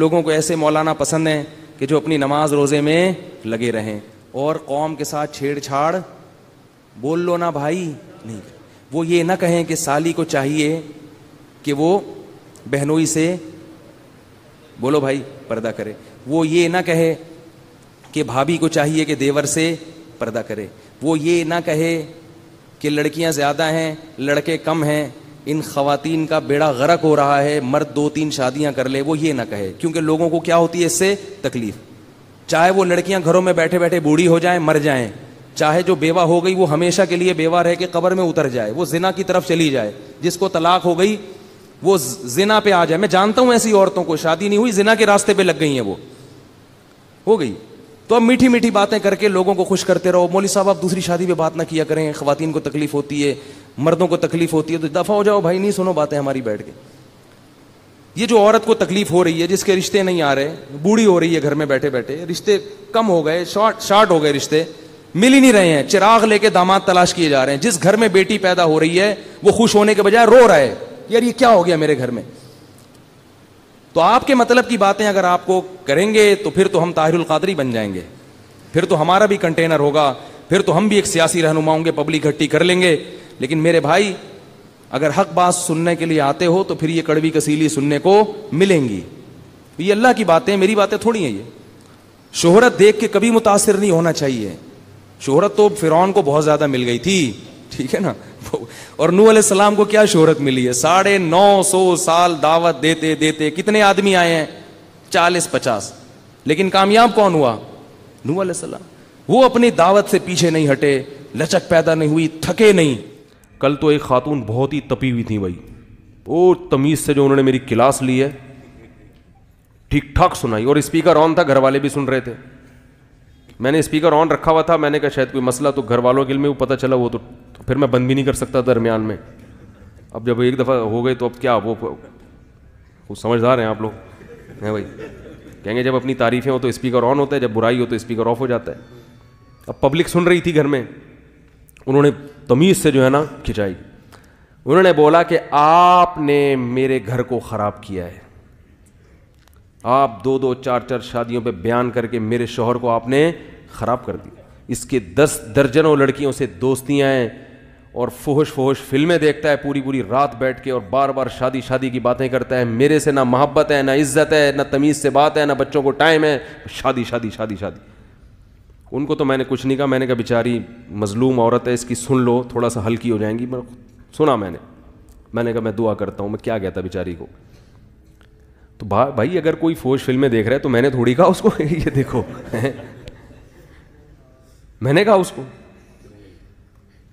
लोगों को ऐसे मौलाना पसंद हैं कि जो अपनी नमाज रोज़े में लगे रहें और कौम के साथ छेड़छाड़ बोल लो ना भाई नहीं वो ये ना कहें कि साली को चाहिए कि वो बहनोई से बोलो भाई पर्दा करे वो ये ना कहे कि भाभी को चाहिए कि देवर से पर्दा करे वो ये ना कहे कि लड़कियां ज़्यादा हैं लड़के कम हैं इन खातन का बेड़ा गरक हो रहा है मर्द दो तीन शादियां कर ले वो ये ना कहे क्योंकि लोगों को क्या होती है इससे तकलीफ चाहे वो लड़कियां घरों में बैठे बैठे बूढ़ी हो जाएं मर जाएं चाहे जो बेवा हो गई वो हमेशा के लिए बेवा रह के कबर में उतर जाए वो जिना की तरफ चली जाए जिसको तलाक हो गई वो जिना पे आ जाए मैं जानता हूं ऐसी औरतों को शादी नहीं हुई जिना के रास्ते पे लग गई है वो हो गई तो अब मीठी मीठी बातें करके लोगों को खुश करते रहो मोली साहब आप दूसरी शादी पे बात ना किया करें खातन को तकलीफ होती है मर्दों को तकलीफ होती है तो दफा हो जाओ भाई नहीं सुनो बातें हमारी बैठ के ये जो औरत को तकलीफ हो रही है जिसके रिश्ते नहीं आ रहे बूढ़ी हो रही है घर में बैठे बैठे रिश्ते कम हो गए शॉर्ट शार्ट हो गए रिश्ते मिल ही नहीं रहे हैं चिराग लेके दामाद तलाश किए जा रहे हैं जिस घर में बेटी पैदा हो रही है वो खुश होने के बजाय रो रहा है यार ये क्या हो गया मेरे घर में तो आपके मतलब की बातें अगर आपको करेंगे तो फिर तो हम ताहिरुल कादरी बन जाएंगे फिर तो हमारा भी कंटेनर होगा फिर तो हम भी एक सियासी रहनुमा होंगे पब्लिक इकट्ठी कर लेंगे लेकिन मेरे भाई अगर हक बात सुनने के लिए आते हो तो फिर ये कड़वी कसीली सुनने को मिलेंगी ये अल्लाह की बातें मेरी बातें थोड़ी हैं ये शोहरत देख के कभी मुतासर नहीं होना चाहिए शोहरत तो फिरौन को बहुत ज़्यादा मिल गई थी ठीक है ना और नू सलाम को क्या शोहरत मिली है साढ़े नौ सौ साल दावत देते देते कितने आदमी आए हैं चालीस पचास लेकिन कामयाब कौन हुआ नू सलाम वो अपनी दावत से पीछे नहीं हटे लचक पैदा नहीं हुई थके नहीं कल तो एक खातून बहुत ही तपी हुई थी भाई वो तमीज़ से जो उन्होंने मेरी क्लास ली है ठीक ठाक सुनाई और स्पीकर ऑन था घर वाले भी सुन रहे थे मैंने स्पीकर ऑन रखा हुआ था मैंने कहा शायद कोई मसला तो घर वालों के लिए वो पता चला वो तो, तो फिर मैं बंद भी नहीं कर सकता दरमियान में अब जब एक दफ़ा हो गए तो अब क्या वो वो समझदार हैं आप लोग हैं भाई कहेंगे जब अपनी तारीफ़ें हो तो स्पीकर ऑन होता है जब बुराई हो तो स्पीकर ऑफ हो जाता है अब पब्लिक सुन रही थी घर में उन्होंने तमीज़ से जो है ना खिंचाई उन्होंने बोला कि आपने मेरे घर को ख़राब किया है आप दो दो चार चार शादियों पे बयान करके मेरे शोहर को आपने ख़राब कर दिया इसके दस दर्जनों लड़कियों से दोस्तियाँ हैं और फोहश फोहश फिल्में देखता है पूरी पूरी रात बैठ के और बार बार शादी शादी की बातें करता है मेरे से ना मोहब्बत है ना इज्जत है ना तमीज़ से बात है ना बच्चों को टाइम है शादी शादी शादी शादी उनको तो मैंने कुछ नहीं कहा मैंने कहा बेचारी मजलूम औरत है इसकी सुन लो थोड़ा सा हल्की हो जाएंगी मैं सुना मैंने मैंने कहा मैं दुआ करता हूँ मैं क्या कहता बेचारी को तो भा, भाई अगर कोई फौज फिल्में देख रहा है तो मैंने थोड़ी कहा उसको ये देखो मैंने कहा उसको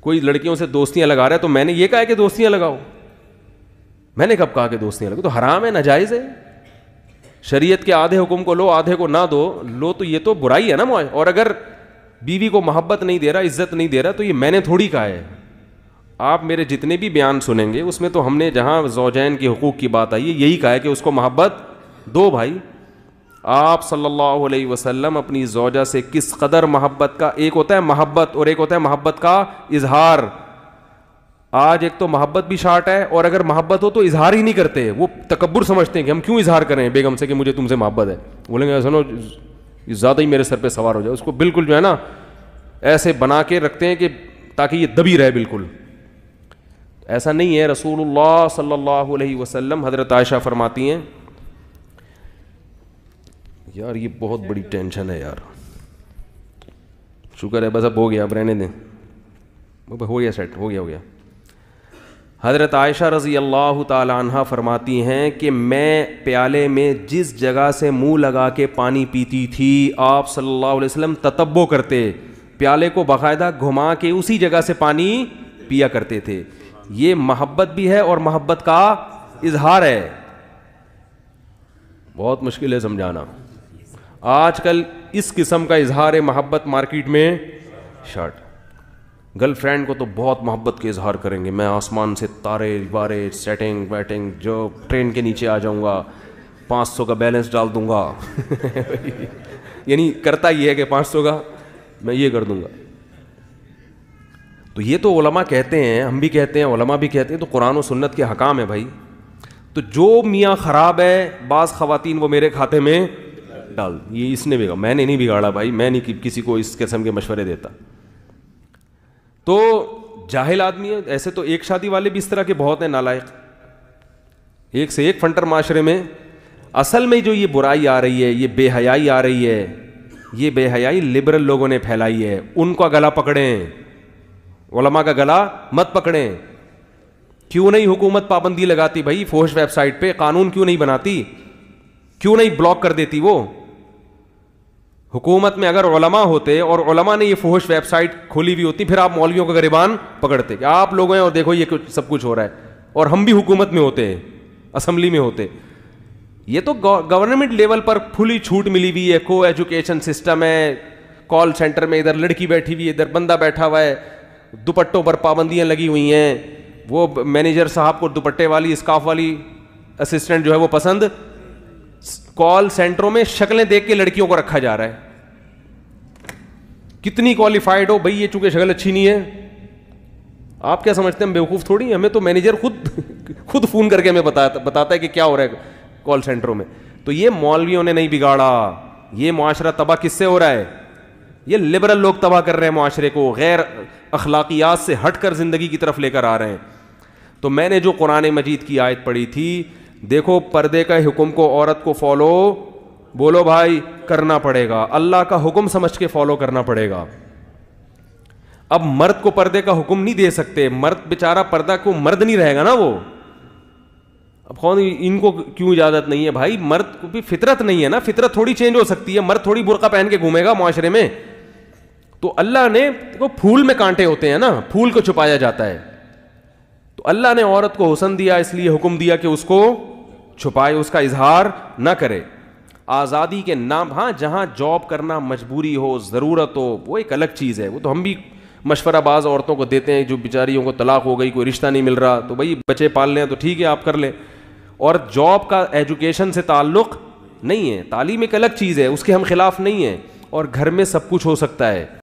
कोई लड़कियों से दोस्तियां लगा रहा है तो मैंने ये कहा कि दोस्तियां लगाओ मैंने कब कहा कि दोस्तियां लगाओ तो हराम है नाजायज़ है शरीयत के आधे हुक्म को लो आधे को ना दो लो तो ये तो बुराई है ना मोए और अगर बीवी को मोहब्बत नहीं दे रहा इज्जत नहीं दे रहा तो ये मैंने थोड़ी कहा है आप मेरे जितने भी बयान सुनेंगे उसमें तो हमने जहाँ जोजैन के हकूक़ की बात आई है यही कहा है कि उसको मोहब्बत दो भाई आप सल्लल्लाहु अलैहि वसल्लम अपनी जोजा से किस कदर मोहब्बत का एक होता है मोहब्बत और एक होता है मोहब्बत का इजहार आज एक तो मोहब्बत भी शार्ट है और अगर मोहब्बत हो तो इजहार ही नहीं करते वो तकबर समझते हैं कि हम क्यों इजहार करें बेगम से कि मुझे तुमसे मोहब्बत है बोलेंगे सुनो ज़्यादा ही मेरे सर पे सवार हो जाए उसको बिल्कुल जो है ना ऐसे बना के रखते हैं कि ताकि ये दबी रहे बिल्कुल ऐसा नहीं है रसूलुल्लाह सल्लल्लाहु अलैहि वसल्लम हज़रत आयशा फरमाती हैं यार ये बहुत बड़ी टेंशन है यार शुक्र है बस अब हो गया अब रहने दें हो गया सेट हो गया हो गया हज़रत आयशा रज़ी अल्लाह तहा फरमाती हैं कि मैं प्याले में जिस जगह से मुंह लगा के पानी पीती थी आप सल्लल्लाहु अलैहि वसल्लम ततब्बो करते प्याले को बाकायदा घुमा के उसी जगह से पानी पिया करते थे ये महब्बत भी है और महब्बत का इजहार है बहुत मुश्किल है समझाना आजकल इस किस्म का इजहार है मोहब्बत मार्केट में शर्ट गर्लफ्रेंड को तो बहुत मोहब्बत के इजहार करेंगे मैं आसमान से तारे वारे सेटिंग वेटिंग जो ट्रेन के नीचे आ जाऊँगा पाँच सौ का बैलेंस डाल दूँगा यानी करता ही है कि पाँच सौ का मैं ये कर दूँगा तो ये तो ओलमा कहते हैं हम भी कहते हैं ओलमा भी कहते हैं तो कुरान और सुन्नत के हकाम है भाई तो जो मियाँ ख़राब है बाज़ ख़वातीन वो मेरे खाते में डाल ये इसने बिगाड़ा मैंने नहीं बिगाड़ा भाई मैं नहीं कि, किसी को इस किस्म के मशवरे देता तो जाहिल आदमी है ऐसे तो एक शादी वाले भी इस तरह के बहुत हैं नालायक एक से एक फंटर माशरे में असल में जो ये बुराई आ रही है ये बेहयाई आ रही है ये बेहयाई लिबरल लोगों ने फैलाई है उनका गला पकड़ें ओलमा का गला मत पकड़ें क्यों नहीं हुकूमत पाबंदी लगाती भाई फोहश वेबसाइट पे कानून क्यों नहीं बनाती क्यों नहीं ब्लॉक कर देती वो हुकूमत में अगर ओलमा होते और ओलमा ने ये फोहश वेबसाइट खोली हुई होती फिर आप मौलवियों का गरीबान पकड़ते कि आप लोग हैं और देखो ये कुछ सब कुछ हो रहा है और हम भी हुकूमत में होते हैं असम्बली में होते ये तो गवर्नमेंट लेवल पर फुली छूट मिली हुई है को एजुकेशन सिस्टम है कॉल सेंटर में इधर लड़की बैठी हुई है इधर बंदा बैठा हुआ है दुपट्टों पर पाबंदियाँ लगी हुई हैं वो मैनेजर साहब को दुपट्टे वाली स्काफ वाली असिस्टेंट जो है वो पसंद कॉल सेंटरों में शक्लें देख के लड़कियों को रखा जा रहा है कितनी क्वालिफाइड हो भाई ये चूंकि शक्ल अच्छी नहीं है आप क्या समझते हैं बेवकूफ़ थोड़ी हमें तो मैनेजर खुद खुद फ़ोन करके हमें बताता बताता है कि क्या हो रहा है कॉल सेंटरों में तो ये मौलवियों ने नहीं बिगाड़ा ये माशरा तबाह किससे हो रहा है ये लिबरल लोग तबाह कर रहे हैं माशरे को गैर अखलाकियात से हट कर ज़िंदगी की तरफ लेकर आ रहे हैं तो मैंने जो कुरान मजीद की आयत पढ़ी थी देखो पर्दे का हुक्म को औरत को फॉलो बोलो भाई करना पड़ेगा अल्लाह का हुक्म समझ के फॉलो करना पड़ेगा अब मर्द को पर्दे का हुक्म नहीं दे सकते मर्द बेचारा पर्दा को मर्द नहीं रहेगा ना वो अब कौन इनको क्यों इजाजत नहीं है भाई मर्द को भी फितरत नहीं है ना फितरत थोड़ी चेंज हो सकती है मर्द थोड़ी बुरका पहन के घूमेगा माशरे में तो अल्लाह ने वो फूल में कांटे होते हैं ना फूल को छुपाया जाता है तो अल्लाह ने औरत को हुसन दिया इसलिए हुक्म दिया कि उसको छुपाए उसका इजहार ना करे आज़ादी के नाम हाँ जहाँ जॉब करना मजबूरी हो ज़रूरत हो वो एक अलग चीज़ है वो तो हम भी मशवराबाज औरतों को देते हैं जो बेचारियों को तलाक हो गई कोई रिश्ता नहीं मिल रहा तो भाई बच्चे पाल लें तो ठीक है आप कर लें और जॉब का एजुकेशन से ताल्लुक़ नहीं है तालीम एक अलग चीज़ है उसके हम खिलाफ नहीं हैं और घर में सब कुछ हो सकता है